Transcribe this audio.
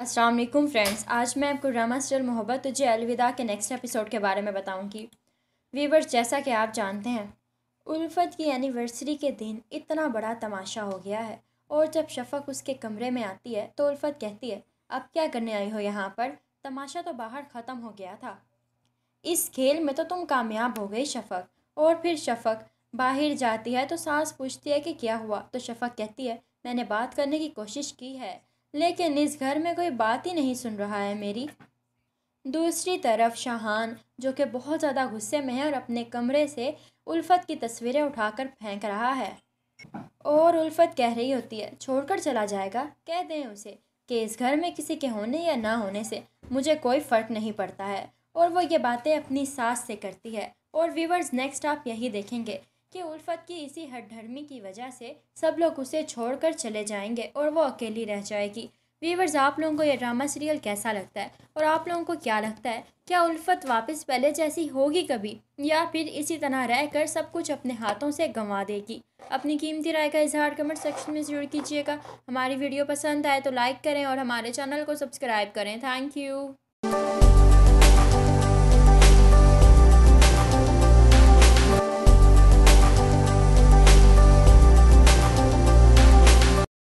Aslam friends आज मैं आपको ड्रामा स्टोर मोहब्बत तुझे अलविदा के नेक्स्ट एपिसोड के बारे में बताऊंगी वीवर्स जैसा कि आप जानते हैं उल्फत की एनिवर्सरी के दिन इतना बड़ा तमाशा हो गया है और जब शफक उसके कमरे में आती है तो उल्फत कहती है अब क्या करने आई हो यहाँ पर तमाशा तो बाहर ख़त्म हो गया था इस खेल में तो तुम कामयाब हो गई शफक और फिर शफक बाहर जाती है तो सास पूछती है कि क्या हुआ तो शफक कहती है मैंने बात करने की कोशिश की है लेकिन इस घर में कोई बात ही नहीं सुन रहा है मेरी दूसरी तरफ शाहान जो कि बहुत ज़्यादा गुस्से में है और अपने कमरे से उल्फत की तस्वीरें उठाकर फेंक रहा है और उल्फत कह रही होती है छोड़कर चला जाएगा कह दें उसे कि इस घर में किसी के होने या ना होने से मुझे कोई फ़र्क नहीं पड़ता है और वो ये बातें अपनी सास से करती है और व्यूवर्स नेक्स्ट आप यही देखेंगे कि उल्फत की इसी हटधर्मी की वजह से सब लोग उसे छोड़कर चले जाएंगे और वो अकेली रह जाएगी वीवर्स आप लोगों को ये ड्रामा सीरियल कैसा लगता है और आप लोगों को क्या लगता है क्या उल्फत वापस पहले जैसी होगी कभी या फिर इसी तरह रह कर सब कुछ अपने हाथों से गंवा देगी अपनी कीमती राय का इजहार कमेंट सेक्शन में ज़रूर कीजिएगा हमारी वीडियो पसंद आए तो लाइक करें और हमारे चैनल को सब्सक्राइब करें थैंक यू